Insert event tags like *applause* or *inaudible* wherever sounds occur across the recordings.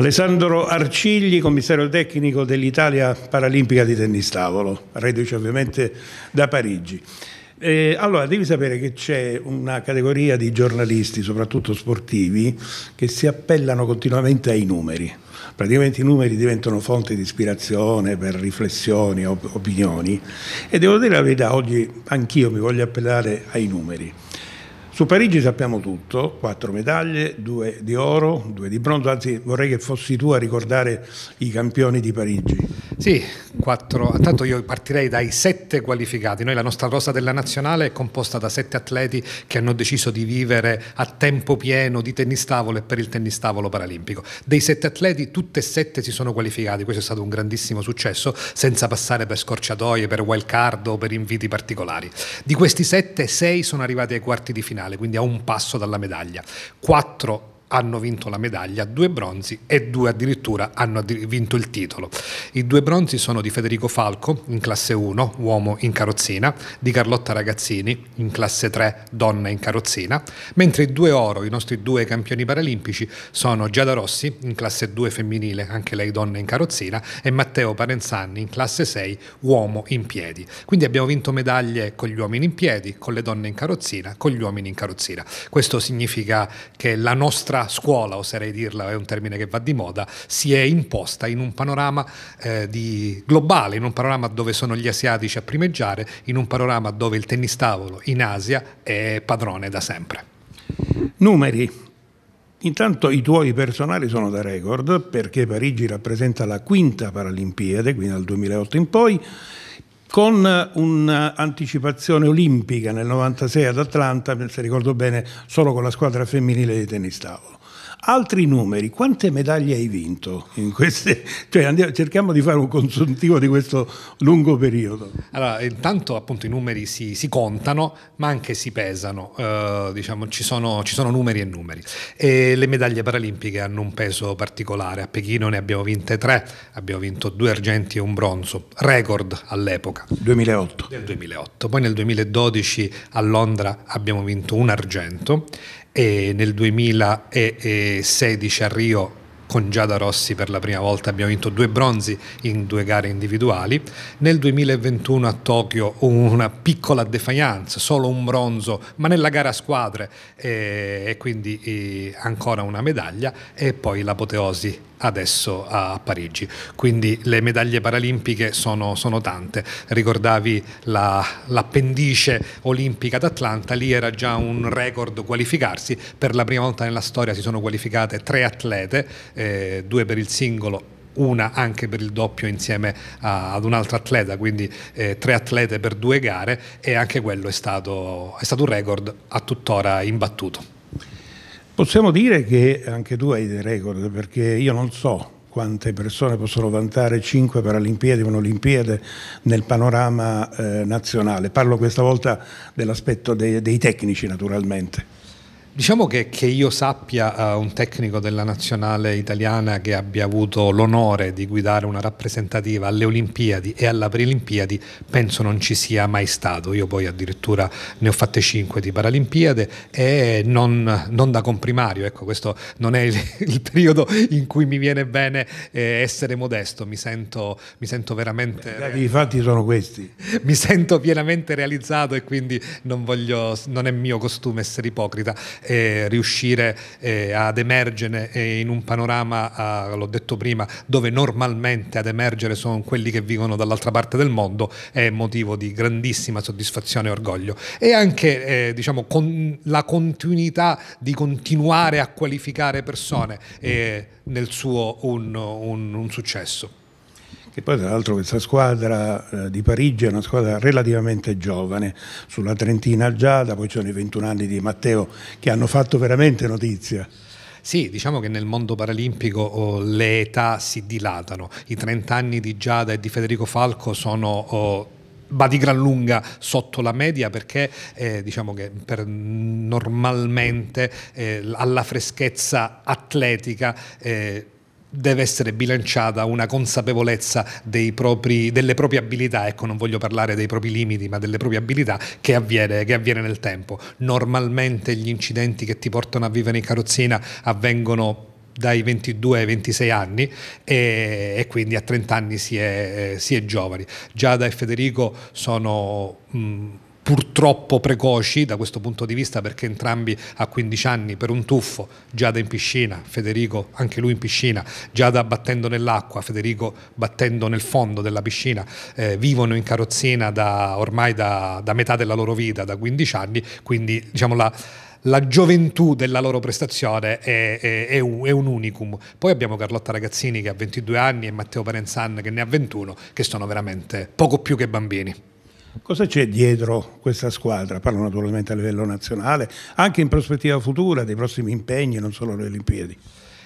Alessandro Arcigli, commissario tecnico dell'Italia Paralimpica di tennis tavolo, reduce ovviamente da Parigi. Eh, allora, devi sapere che c'è una categoria di giornalisti, soprattutto sportivi, che si appellano continuamente ai numeri. Praticamente i numeri diventano fonte di ispirazione per riflessioni, op- opinioni e devo dire la verità, oggi anch'io mi voglio appellare ai numeri. Su Parigi sappiamo tutto, quattro medaglie, due di oro, due di bronzo, anzi vorrei che fossi tu a ricordare i campioni di Parigi. Sì, quattro, intanto io partirei dai sette qualificati, noi la nostra rosa della nazionale è composta da sette atleti che hanno deciso di vivere a tempo pieno di tennistavolo e per il tennistavolo paralimpico. Dei sette atleti tutte e sette si sono qualificati, questo è stato un grandissimo successo, senza passare per scorciatoie, per wild card o per inviti particolari. Di questi sette, sei sono arrivati ai quarti di finale quindi a un passo dalla medaglia. Quattro hanno vinto la medaglia, due bronzi e due addirittura hanno vinto il titolo. I due bronzi sono di Federico Falco in classe 1, uomo in carrozzina, di Carlotta Ragazzini in classe 3, donna in carrozzina, mentre i due oro, i nostri due campioni paralimpici, sono Giada Rossi in classe 2 femminile, anche lei donna in carrozzina, e Matteo Parenzani in classe 6, uomo in piedi. Quindi abbiamo vinto medaglie con gli uomini in piedi, con le donne in carrozzina, con gli uomini in carrozzina. Questo significa che la nostra nostra scuola, oserei dirla, è un termine che va di moda, si è imposta in un panorama eh, di, globale, in un panorama dove sono gli asiatici a primeggiare, in un panorama dove il tennistavolo in Asia è padrone da sempre. Numeri. Intanto i tuoi personali sono da record perché Parigi rappresenta la quinta Paralimpiade, quindi dal 2008 in poi, con un'anticipazione olimpica nel 96 ad Atlanta, se ricordo bene, solo con la squadra femminile di tennis tavolo. Altri numeri, quante medaglie hai vinto in queste? Cioè andiamo, cerchiamo di fare un consuntivo di questo lungo periodo. Allora, intanto appunto i numeri si, si contano, ma anche si pesano, eh, diciamo ci sono, ci sono, numeri e numeri. E le medaglie paralimpiche hanno un peso particolare, a Pechino ne abbiamo vinte tre, abbiamo vinto due argenti e un bronzo, record all'epoca. 2008. Del 2008. Poi nel 2012 a Londra abbiamo vinto un argento e nel 2016 a Rio con Giada Rossi per la prima volta abbiamo vinto due bronzi in due gare individuali, nel 2021 a Tokyo una piccola defiance, solo un bronzo, ma nella gara a squadre eh, e quindi eh, ancora una medaglia e poi l'apoteosi adesso a Parigi. Quindi le medaglie paralimpiche sono, sono tante. Ricordavi l'appendice olimpica d'Atlanta, lì era già un record qualificarsi, per la prima volta nella storia si sono qualificate tre atlete, eh, due per il singolo una anche per il doppio insieme a, ad un'altra atleta, quindi eh, tre atlete per due gare e anche quello è stato, è stato un record a tuttora imbattuto. Possiamo dire che anche tu hai dei record, perché io non so quante persone possono vantare cinque Paralimpiadi, un'Olimpiade nel panorama eh, nazionale. Parlo questa volta dell'aspetto dei, dei tecnici naturalmente. Diciamo che, che, io sappia uh, un tecnico della nazionale italiana che abbia avuto l'onore di guidare una rappresentativa alle Olimpiadi e alla Priolimpiadi, penso non ci sia mai stato. Io poi addirittura ne ho fatte cinque di Paralimpiade e non, non da comprimario, ecco, questo non è il, *laughs* il, periodo in cui mi viene bene eh, essere modesto, mi sento, mi sento veramente... I fatti sono questi. *laughs* Mi sento pienamente realizzato e quindi non, voglio, non è mio costume essere ipocrita eh, riuscire eh, ad emergere eh, in un panorama, l'ho detto prima, dove normalmente ad emergere sono quelli che vivono dall'altra parte del mondo, è motivo di grandissima soddisfazione e orgoglio. E anche eh, diciamo, con la continuità di continuare a qualificare persone eh, nel suo un, un, un successo. E poi tra l'altro questa squadra eh, di Parigi è una squadra relativamente giovane, sulla Trentina Giada, poi ci sono i 21 anni di Matteo che hanno fatto veramente notizia. Sì, diciamo che nel mondo paralimpico oh, le età si dilatano. I 30 anni di Giada e di Federico Falco sono... Oh, va di gran lunga sotto la media perché eh, diciamo che per normalmente eh, alla freschezza atletica eh, deve essere bilanciata una consapevolezza propri, delle proprie abilità, ecco non voglio parlare dei propri limiti ma delle proprie abilità che avviene, che avviene nel tempo. Normalmente gli incidenti che ti portano a vivere in carrozzina avvengono dai 22 ai 26 anni e, e quindi a 30 anni si è, eh, si è, giovani. Giada e Federico sono... Mh, mm, purtroppo precoci da questo punto di vista perché entrambi a 15 anni per un tuffo, Giada in piscina, Federico anche lui in piscina, Giada battendo nell'acqua, Federico battendo nel fondo della piscina, eh, vivono in carrozzina da, ormai da, da, metà della loro vita, da 15 anni, quindi diciamo la, la gioventù della loro prestazione è, è, è, un, è, un, unicum. Poi abbiamo Carlotta Ragazzini che ha 22 anni e Matteo Parenzan che ne ha 21, che sono veramente poco più che bambini. Cosa c'è dietro questa squadra? Parlo naturalmente a livello nazionale, anche in prospettiva futura dei prossimi impegni, non solo alle Olimpiadi.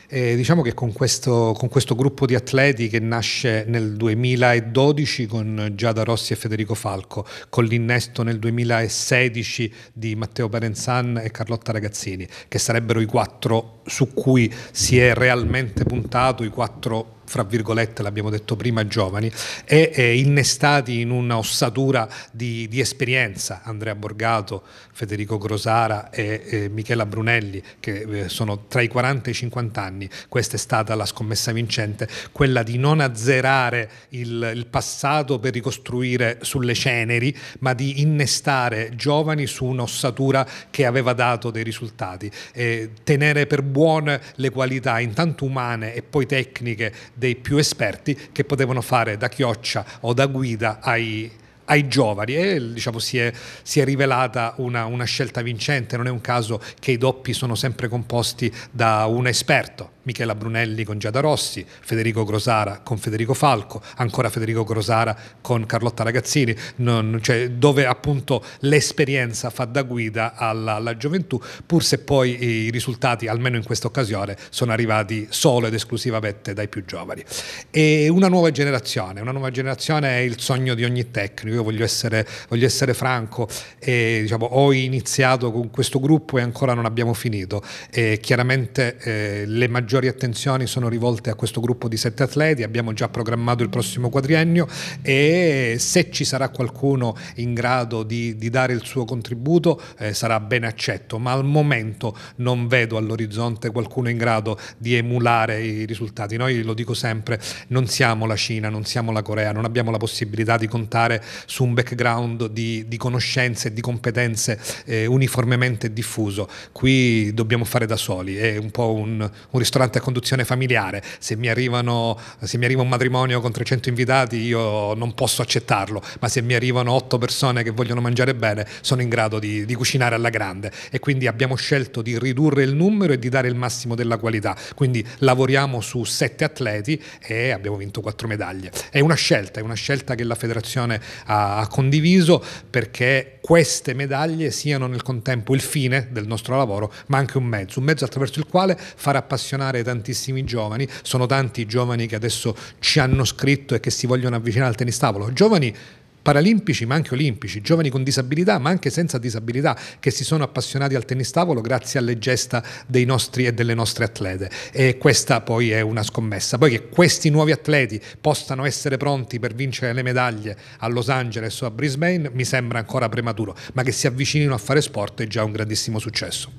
Eh, diciamo che con questo, con questo, gruppo di atleti che nasce nel 2012 con Giada Rossi e Federico Falco, con l'innesto nel 2016 di Matteo Parenzan e Carlotta Ragazzini, che sarebbero i quattro su cui si è realmente puntato, i quattro fra virgolette, l'abbiamo detto prima, giovani, e eh, innestati in un'ossatura di, di, esperienza, Andrea Borgato, Federico Grosara e eh, Michela Brunelli, che eh, sono tra i 40 e i 50 anni, questa è stata la scommessa vincente, quella di non azzerare il, il passato per ricostruire sulle ceneri, ma di innestare giovani su un'ossatura che aveva dato dei risultati, tenere per buone le qualità intanto umane e poi tecniche dei più esperti che potevano fare da chioccia o da guida ai, ai giovani e diciamo, si, è, si, è, rivelata una, una scelta vincente, non è un caso che i doppi sono sempre composti da un esperto Michela Brunelli con Giada Rossi, Federico Grosara con Federico Falco, ancora Federico Grosara con Carlotta Ragazzini, non, cioè, dove appunto l'esperienza fa da guida alla, alla, gioventù, pur se poi i risultati, almeno in questa occasione, sono arrivati solo ed esclusivamente dai più giovani. E una nuova generazione, una nuova generazione è il sogno di ogni tecnico, io voglio essere, voglio essere franco, e, diciamo, ho iniziato con questo gruppo e ancora non abbiamo finito. E chiaramente eh, le maggiori maggiori attenzioni sono rivolte a questo gruppo di sette atleti, abbiamo già programmato il prossimo quadriennio e se ci sarà qualcuno in grado di, di dare il suo contributo eh, sarà ben accetto, ma al momento non vedo all'orizzonte qualcuno in grado di emulare i risultati. Noi lo dico sempre, non siamo la Cina, non siamo la Corea, non abbiamo la possibilità di contare su un background di, di conoscenze e di competenze eh, uniformemente diffuso. Qui dobbiamo fare da soli, è un po' un, un ristorante ristorante a conduzione familiare, se mi, arrivano, se mi arriva un matrimonio con 300 invitati io non posso accettarlo, ma se mi arrivano 8 persone che vogliono mangiare bene sono in grado di, di cucinare alla grande e quindi abbiamo scelto di ridurre il numero e di dare il massimo della qualità, quindi lavoriamo su 7 atleti e abbiamo vinto 4 medaglie. È una scelta, è una scelta che la federazione ha condiviso perché queste medaglie siano nel contempo il fine del nostro lavoro, ma anche un mezzo, un mezzo attraverso il quale far appassionare formare tantissimi giovani, sono tanti i giovani che adesso ci hanno scritto e che si vogliono avvicinare al tennis tavolo, giovani paralimpici ma anche olimpici, giovani con disabilità ma anche senza disabilità che si sono appassionati al tennis tavolo grazie alle gesta dei nostri e delle nostre atlete e questa poi è una scommessa. Poi che questi nuovi atleti possano essere pronti per vincere le medaglie a Los Angeles o a Brisbane mi sembra ancora prematuro, ma che si avvicinino a fare sport è già un grandissimo successo.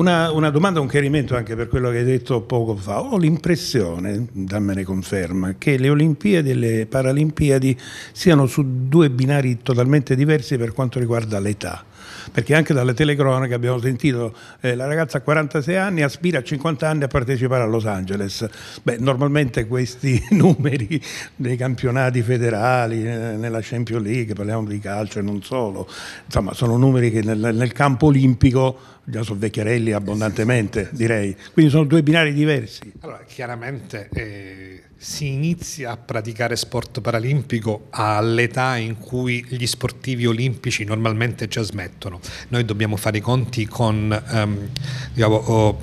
Una, una, domanda, un chiarimento anche per quello che hai detto poco fa. Ho l'impressione, dammene conferma, che le Olimpiadi e le Paralimpiadi siano su due binari totalmente diversi per quanto riguarda l'età perché anche dalle telecronache abbiamo sentito eh, la ragazza a 46 anni aspira a 50 anni a partecipare a Los Angeles. Beh, normalmente questi *laughs* numeri dei campionati federali, eh, nella Champions League, parliamo di calcio e non solo, insomma sono numeri che nel, nel campo olimpico già sono vecchiarelli abbondantemente, direi. Quindi sono due binari diversi. Allora, chiaramente... Eh si inizia a praticare sport paralimpico all'età in cui gli sportivi olimpici normalmente già smettono. Noi dobbiamo fare i conti con, um, diciamo, oh,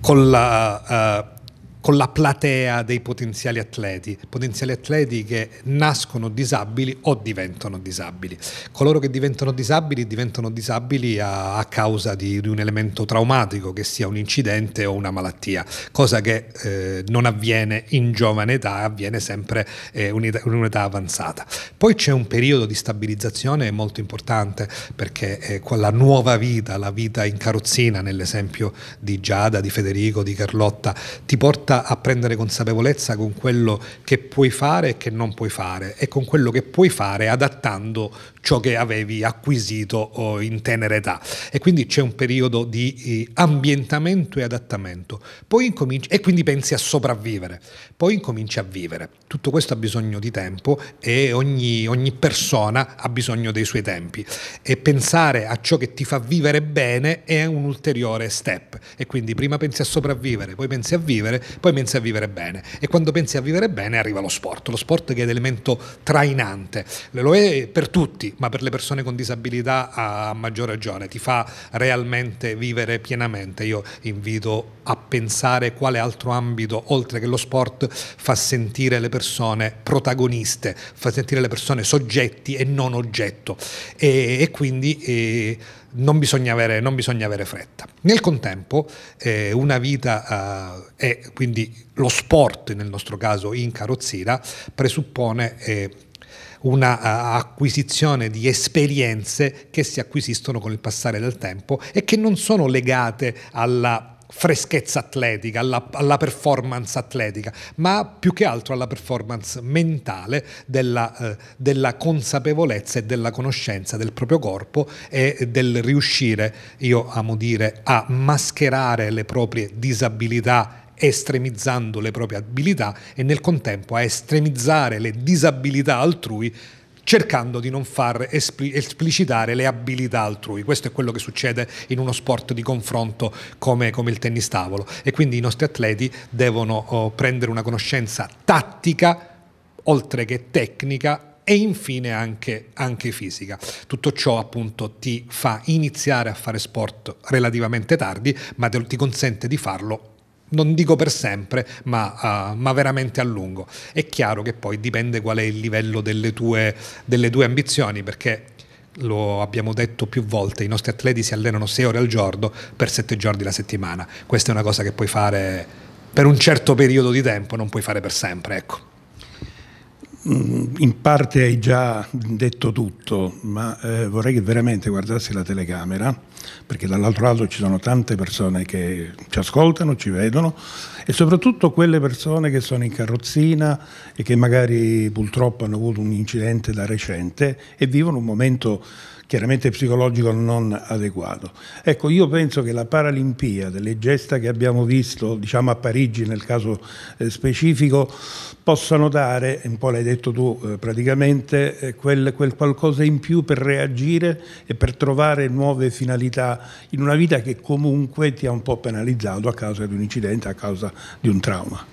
con la... Uh, con la platea dei potenziali atleti, potenziali atleti che nascono disabili o diventano disabili. Coloro che diventano disabili diventano disabili a, a causa di, di, un elemento traumatico, che sia un incidente o una malattia, cosa che eh, non avviene in giovane età, avviene sempre eh, un'età, un'età avanzata. Poi c'è un periodo di stabilizzazione molto importante perché quella eh, nuova vita, la vita in carrozzina, nell'esempio di Giada, di Federico, di Carlotta, ti porta porta a prendere consapevolezza con quello che puoi fare e che non puoi fare e con quello che puoi fare adattando ciò che avevi acquisito oh, in tenera età e quindi c'è un periodo di eh, ambientamento e adattamento incominci- e quindi pensi a sopravvivere poi incominci a vivere tutto questo ha bisogno di tempo e ogni, ogni persona ha bisogno dei suoi tempi e pensare a ciò che ti fa vivere bene è un ulteriore step e quindi prima pensi a sopravvivere poi pensi a vivere poi pensi a vivere bene e quando pensi a vivere bene arriva lo sport lo sport che è l'elemento trainante lo è per tutti ma per le persone con disabilità a maggior ragione, ti fa realmente vivere pienamente. Io invito a pensare quale altro ambito, oltre che lo sport, fa sentire le persone protagoniste, fa sentire le persone soggetti e non oggetto. E, e quindi... E, non bisogna, avere, non bisogna avere, fretta. Nel contempo, eh, una vita eh, e quindi lo sport, nel nostro caso in carrozzina, presuppone eh, una eh, acquisizione di esperienze che si acquisiscono con il passare del tempo e che non sono legate alla freschezza atletica, alla, alla, performance atletica, ma più che altro alla performance mentale della, eh, della, consapevolezza e della conoscenza del proprio corpo e del riuscire, io amo dire, a mascherare le proprie disabilità estremizzando le proprie abilità e nel contempo a estremizzare le disabilità altrui cercando di non far esplicitare le abilità altrui. Questo è quello che succede in uno sport di confronto come, come il tennis tavolo e quindi i nostri atleti devono oh, prendere una conoscenza tattica oltre che tecnica e infine anche, anche, fisica. Tutto ciò appunto ti fa iniziare a fare sport relativamente tardi, ma te, ti consente di farlo non dico per sempre, ma, uh, ma, veramente a lungo. È chiaro che poi dipende qual è il livello delle tue, delle tue ambizioni, perché lo abbiamo detto più volte, i nostri atleti si allenano 6 ore al giorno per 7 giorni la settimana. Questa è una cosa che puoi fare per un certo periodo di tempo, non puoi fare per sempre, ecco. Mm, in parte hai già detto tutto, ma eh, vorrei che veramente guardassi la telecamera perché dall'altro lato ci sono tante persone che ci ascoltano, ci vedono e soprattutto quelle persone che sono in carrozzina e che magari purtroppo hanno avuto un incidente da recente e vivono un momento chiaramente psicologico non adeguato. Ecco, io penso che la Paralimpiade, le gesta che abbiamo visto, diciamo a Parigi nel caso eh, specifico, possano dare, un po' l'hai detto tu eh, praticamente, eh, quel, quel qualcosa in più per reagire e per trovare nuove finalità in una vita che comunque ti ha un po' penalizzato a causa di un incidente, a causa di un trauma?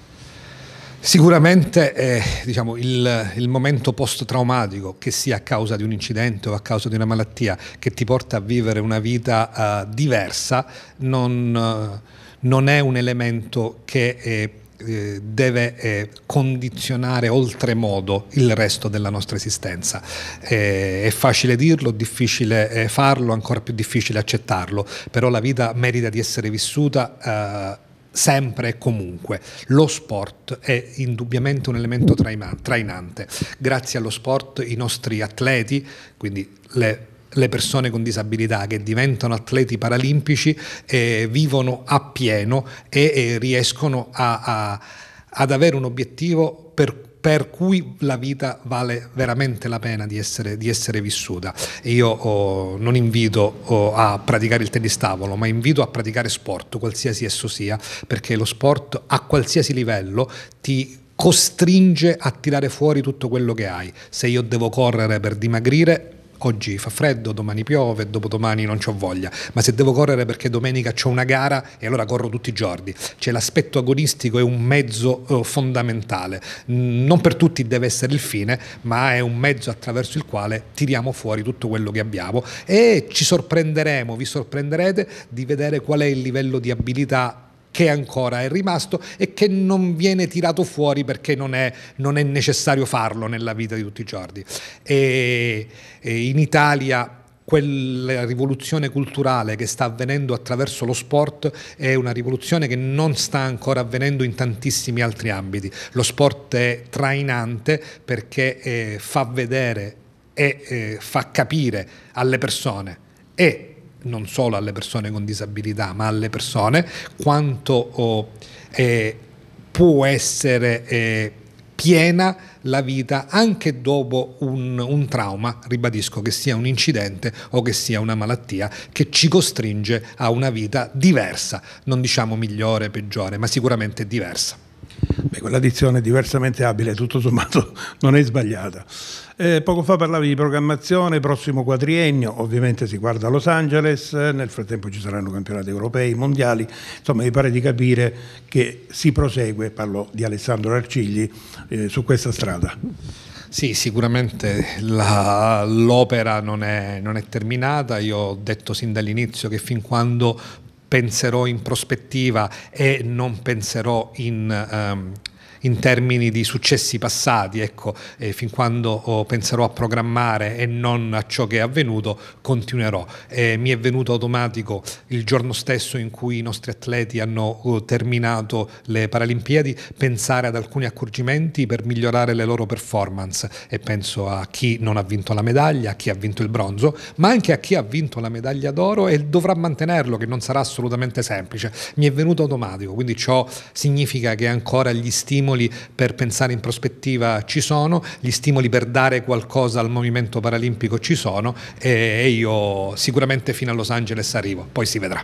Sicuramente eh, diciamo, il, il, momento post-traumatico, che sia a causa di un incidente o a causa di una malattia, che ti porta a vivere una vita eh, diversa, non, eh, non, è un elemento che eh, eh, deve eh, condizionare oltremodo il resto della nostra esistenza. Eh, è facile dirlo, difficile eh, farlo, ancora più difficile accettarlo, però la vita merita di essere vissuta sempre e comunque. Lo sport è indubbiamente un elemento trainante. Grazie allo sport i nostri atleti, quindi le le persone con disabilità che diventano atleti paralimpici eh, vivono appieno e, e riescono a, a, ad avere un obiettivo per per cui la vita vale veramente la pena di essere, di essere vissuta. E io oh, non invito oh, a praticare il tennis tavolo, ma invito a praticare sport, qualsiasi esso sia, perché lo sport a qualsiasi livello ti costringe a tirare fuori tutto quello che hai. Se io devo correre per dimagrire, oggi fa freddo, domani piove, dopodomani non ho voglia, ma se devo correre perché domenica ho una gara e allora corro tutti i giorni. Cioè l'aspetto agonistico è un mezzo eh, fondamentale, non per tutti deve essere il fine, ma è un mezzo attraverso il quale tiriamo fuori tutto quello che abbiamo e ci sorprenderemo, vi sorprenderete di vedere qual è il livello di abilità che ancora è rimasto e che non viene tirato fuori perché non è, non è necessario farlo nella vita di tutti i giorni. E, e in Italia quella rivoluzione culturale che sta avvenendo attraverso lo sport è una rivoluzione che non sta ancora avvenendo in tantissimi altri ambiti. Lo sport è trainante perché eh, fa vedere e eh, fa capire alle persone e non solo alle persone con disabilità, ma alle persone, quanto oh, eh, può essere eh, piena la vita anche dopo un, un, trauma, ribadisco, che sia un incidente o che sia una malattia, che ci costringe a una vita diversa, non diciamo migliore, peggiore, ma sicuramente diversa. Beh, quella dizione diversamente abile, tutto sommato, *laughs* non è sbagliata. Eh, poco fa parlavi di programmazione, prossimo quadriennio, ovviamente si guarda a Los Angeles, nel frattempo ci saranno campionati europei, mondiali, insomma mi pare di capire che si prosegue, parlo di Alessandro Arcigli, eh, su questa strada. Sì, sicuramente l'opera non è, non è, terminata. Io ho detto sin dall'inizio che fin quando penserò in prospettiva e non penserò in um, in termini di successi passati, ecco, eh, fin quando oh, penserò a programmare e non a ciò che è avvenuto, continuerò. Eh, mi è venuto automatico il giorno stesso in cui i nostri atleti hanno oh, terminato le Paralimpiadi, pensare ad alcuni accorgimenti per migliorare le loro performance e penso a chi non ha vinto la medaglia, a chi ha vinto il bronzo, ma anche a chi ha vinto la medaglia d'oro e dovrà mantenerlo, che non sarà assolutamente semplice. Mi è venuto automatico, quindi ciò significa che ancora gli stimoli stimoli per pensare in prospettiva ci sono, gli stimoli per dare qualcosa al movimento paralimpico ci sono e io sicuramente fino a Los Angeles arrivo, poi si vedrà.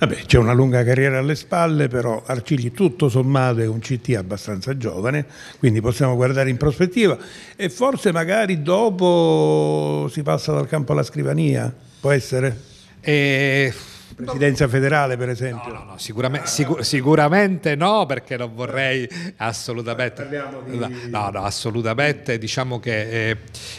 Vabbè, c'è una lunga carriera alle spalle, però Arcigli tutto sommato è un CT abbastanza giovane, quindi possiamo guardare in prospettiva e forse magari dopo si passa dal campo alla scrivania, può essere? Eh, Presidenza federale, per esempio. No, no, no, sicuramente, sicur- sicuramente, no, perché non vorrei assolutamente. No, no, assolutamente. Diciamo che eh,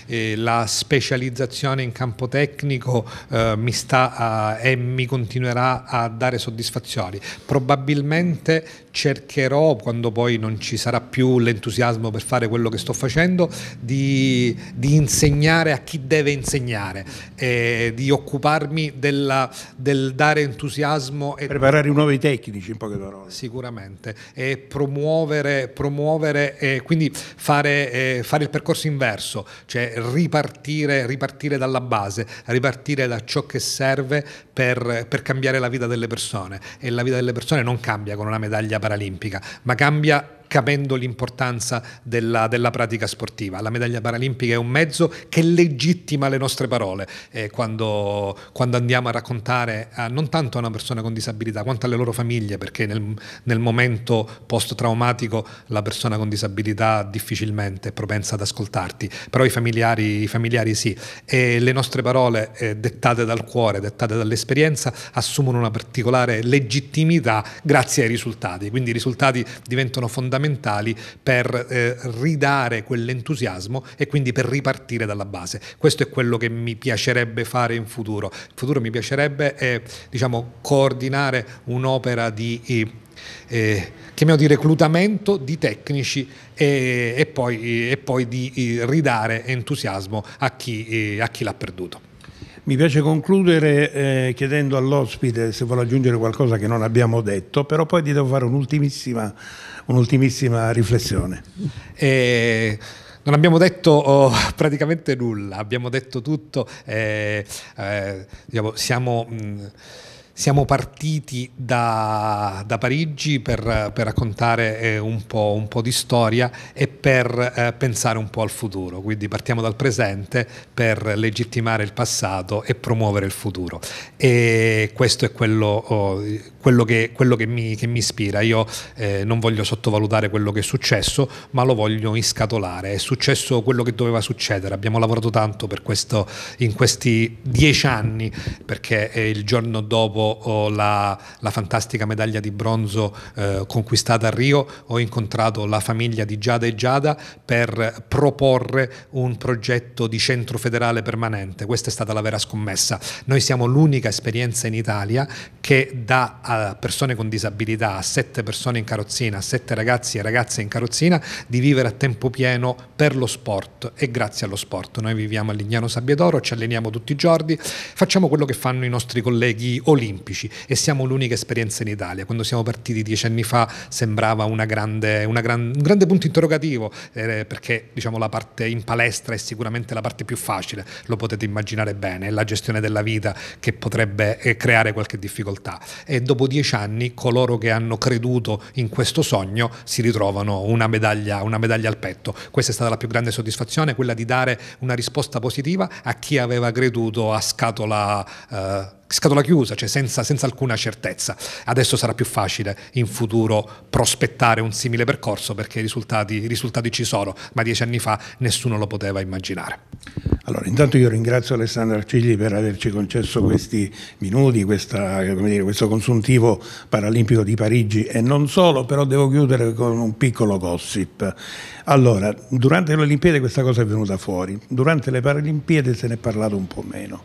eh, la specializzazione in campo tecnico eh, mi sta a, e mi continuerà a dare soddisfazioni. Probabilmente cercherò, quando poi non ci sarà più l'entusiasmo per fare quello che sto facendo, di, di insegnare a chi deve insegnare, eh, di occuparmi della, del dare entusiasmo. E Preparare i nuovi tecnici, in poche parole. Sicuramente, e promuovere, promuovere e quindi fare, eh, fare, il percorso inverso, cioè ripartire, ripartire, dalla base, ripartire da ciò che serve per, per cambiare la vita delle persone. E la vita delle persone non cambia con una medaglia paralimpica, ma cambia capendo l'importanza della, della, pratica sportiva. La medaglia paralimpica è un mezzo che legittima le nostre parole eh, quando, quando, andiamo a raccontare a, non tanto a una persona con disabilità quanto alle loro famiglie, perché nel, nel momento post-traumatico la persona con disabilità difficilmente è propensa ad ascoltarti, però i familiari, i familiari sì. E le nostre parole eh, dettate dal cuore, dettate dall'esperienza, assumono una particolare legittimità grazie ai risultati, quindi i risultati diventano fondamentali fondamentali per eh, ridare quell'entusiasmo e quindi per ripartire dalla base. Questo è quello che mi piacerebbe fare in futuro. In futuro mi piacerebbe eh, diciamo, coordinare un'opera di... Eh, eh, chiamiamo di reclutamento di tecnici e, e, poi, e poi, di eh, ridare entusiasmo a chi, eh, a chi l'ha perduto. Mi piace concludere eh, chiedendo all'ospite se vuole aggiungere qualcosa che non abbiamo detto, però poi ti devo fare un'ultimissima, un riflessione. Eh... Non abbiamo detto oh, *laughs* praticamente nulla, abbiamo detto tutto, eh, eh, diciamo, siamo... Mh, mm, siamo partiti da, da Parigi per, per raccontare eh, un, po', un, po', di storia e per eh, pensare un po' al futuro, quindi partiamo dal presente per legittimare il passato e promuovere il futuro. E questo è quello, oh, quello che, quello che, mi, che mi, ispira. Io eh, non voglio sottovalutare quello che è successo, ma lo voglio inscatolare. È successo quello che doveva succedere. Abbiamo lavorato tanto questo, in questi dieci anni, perché il giorno dopo oh, la, la, fantastica medaglia di bronzo eh, conquistata a Rio ho incontrato la famiglia di Giada e Giada per proporre un progetto di centro federale permanente. Questa è stata la vera scommessa. Noi siamo l'unica esperienza in Italia che dà a persone con disabilità, a sette persone in carrozzina, a sette ragazzi e ragazze in carrozzina, di vivere a tempo pieno per lo sport e grazie allo sport. Noi viviamo a Lignano Sabbiadoro, ci alleniamo tutti i giorni, facciamo quello che fanno i nostri colleghi olimpici e siamo l'unica esperienza in Italia. Quando siamo partiti dieci anni fa sembrava una grande, una gran, un grande punto interrogativo eh, perché diciamo, la parte in palestra è sicuramente la parte più facile, lo potete immaginare bene, è la gestione della vita che potrebbe eh, creare qualche difficoltà. E dopo dopo dieci anni coloro che hanno creduto in questo sogno si ritrovano una medaglia, una medaglia al petto. Questa è stata la più grande soddisfazione, quella di dare una risposta positiva a chi aveva creduto a scatola... Eh, scatola chiusa, cioè senza, senza, alcuna certezza. Adesso sarà più facile in futuro prospettare un simile percorso perché i risultati, i risultati ci sono, ma dieci anni fa nessuno lo poteva immaginare. Allora, intanto io ringrazio Alessandro Arcigli per averci concesso questi minuti, questa, dire, questo consuntivo paralimpico di Parigi e non solo, però devo chiudere con un piccolo gossip. Allora, durante le Olimpiadi questa cosa è venuta fuori, durante le Paralimpiadi se ne è parlato un po' meno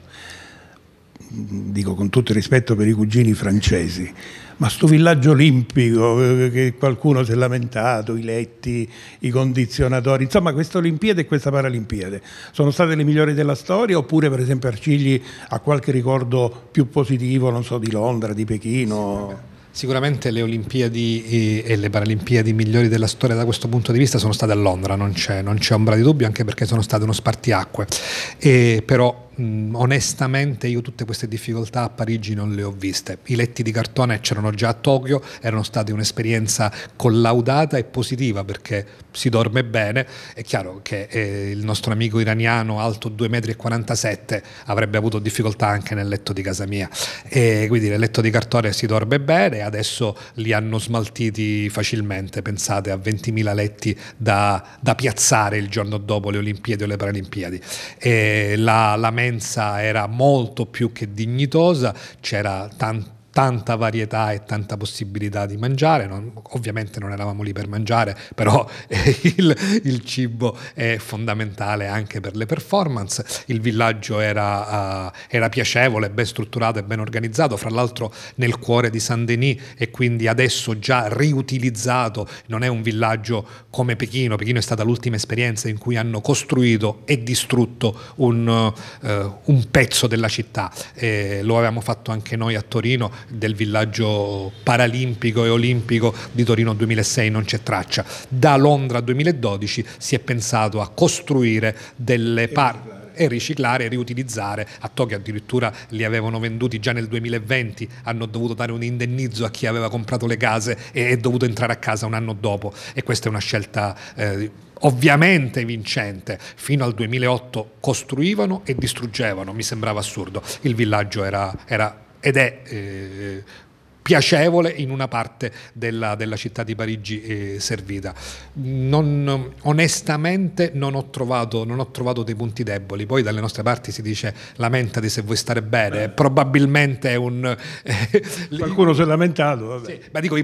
dico con tutto il rispetto per i cugini francesi, ma sto villaggio olimpico, eh, che qualcuno si è lamentato, i letti, i condizionatori, insomma queste Olimpiadi e questa Paralimpiade sono state le migliori della storia oppure per esempio Arcigli ha qualche ricordo più positivo, non so, di Londra, di Pechino? Sicuramente le Olimpiadi eh, e le Paralimpiadi migliori della storia da questo punto di vista sono state a Londra, non c'è, non c'è ombra di dubbio, anche perché sono state uno spartiacque. E eh, però mh, onestamente io tutte queste difficoltà a Parigi non le ho viste. I letti di cartone c'erano già a Tokyo, erano state un'esperienza collaudata e positiva perché si dorme bene. È chiaro che eh, il nostro amico iraniano alto 2,47 m avrebbe avuto difficoltà anche nel letto di casa mia. E quindi nel letto di cartone si dorme bene, adesso li hanno smaltiti facilmente, pensate a 20.000 letti da, da piazzare il giorno dopo le Olimpiadi o le Paralimpiadi. E la, la media partenza era molto più che dignitosa, c'era tanto tanta varietà e tanta possibilità di mangiare, non, ovviamente non eravamo lì per mangiare, però eh, *laughs* il, il, cibo è fondamentale anche per le performance, il villaggio era, uh, era piacevole, ben strutturato e ben organizzato, fra l'altro nel cuore di Saint-Denis e quindi adesso già riutilizzato, non è un villaggio come Pechino, Pechino è stata l'ultima esperienza in cui hanno costruito e distrutto un, uh, un pezzo della città, eh, lo avevamo fatto anche noi a Torino, del villaggio paralimpico e olimpico di Torino 2006 non c'è traccia. Da Londra 2012 si è pensato a costruire delle parti e riciclare e riutilizzare. A Tokyo addirittura li avevano venduti già nel 2020, hanno dovuto dare un indennizzo a chi aveva comprato le case e è dovuto entrare a casa un anno dopo e questa è una scelta eh, ovviamente vincente. Fino al 2008 costruivano e distruggevano, mi sembrava assurdo. Il villaggio era, era ed è eh, piacevole in una parte della, della città di Parigi eh, servita. Non, onestamente non ho, trovato, non ho, trovato, dei punti deboli, poi dalle nostre parti si dice lamentati se vuoi stare bene, Beh. probabilmente è un... Eh, *laughs* Qualcuno si è lamentato, sì, ma dico,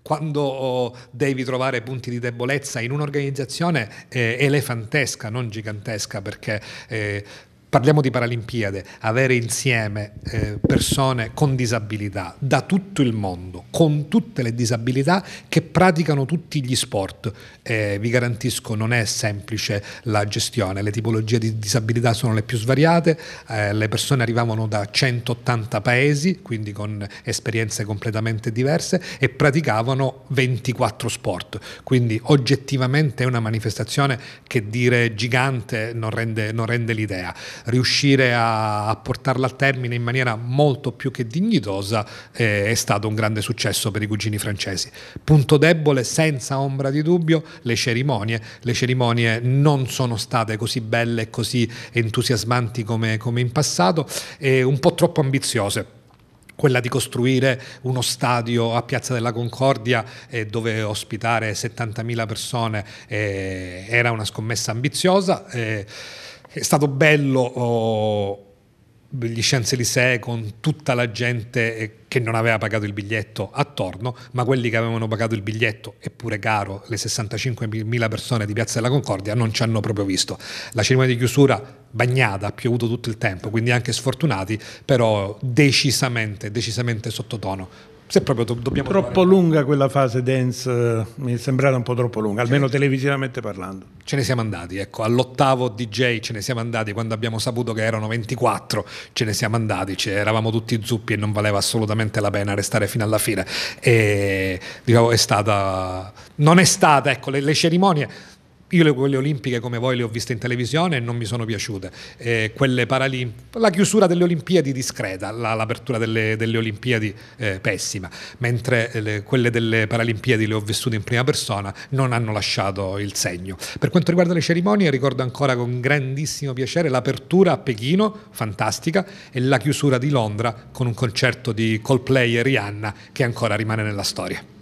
quando devi trovare punti di debolezza in un'organizzazione eh, elefantesca, non gigantesca, perché eh, parliamo di Paralimpiade, avere insieme eh, persone con disabilità da tutto il mondo, con tutte le disabilità che praticano tutti gli sport, eh, vi garantisco non è semplice la gestione, le tipologie di disabilità sono le più svariate, eh, le persone arrivavano da 180 paesi, quindi con esperienze completamente diverse e praticavano 24 sport, quindi oggettivamente è una manifestazione che dire gigante non rende, non rende l'idea riuscire a, a portarla a termine in maniera molto più che dignitosa eh, è stato un grande successo per i cugini francesi. Punto debole, senza ombra di dubbio, le cerimonie. Le cerimonie non sono state così belle e così entusiasmanti come, come in passato, e un po' troppo ambiziose quella di costruire uno stadio a Piazza della Concordia eh, dove ospitare 70.000 persone eh, era una scommessa ambiziosa. Eh. È stato bello oh, gli scienze élysées con tutta la gente eh, che non aveva pagato il biglietto attorno, ma quelli che avevano pagato il biglietto, eppure caro, le 65.000 persone di Piazza della Concordia, non ci hanno proprio visto. La cerimonia di chiusura bagnata, ha piovuto tutto il tempo, quindi anche sfortunati, però decisamente, decisamente sottotono se proprio do- dobbiamo... Troppo lunga quella fase dance, eh, mi è sembrata un po' troppo lunga, almeno ce certo. televisivamente parlando. Ce ne siamo andati, ecco, all'ottavo DJ ce ne siamo andati, quando abbiamo saputo che erano 24 ce ne siamo andati, cioè, eravamo tutti zuppi e non valeva assolutamente la pena restare fino alla fine. E, diciamo, è stata... Non è stata, ecco, le, le cerimonie io le, quelle olimpiche come voi le ho viste in televisione e non mi sono piaciute. Eh, quelle paralimpiche, la chiusura delle Olimpiadi discreta, la, l'apertura delle, delle Olimpiadi eh, pessima, mentre eh, le, quelle delle Paralimpiadi le ho vissute in prima persona, non hanno lasciato il segno. Per quanto riguarda le cerimonie, ricordo ancora con grandissimo piacere l'apertura a Pechino, fantastica, e la chiusura di Londra con un concerto di Coldplay e Rihanna che ancora rimane nella storia.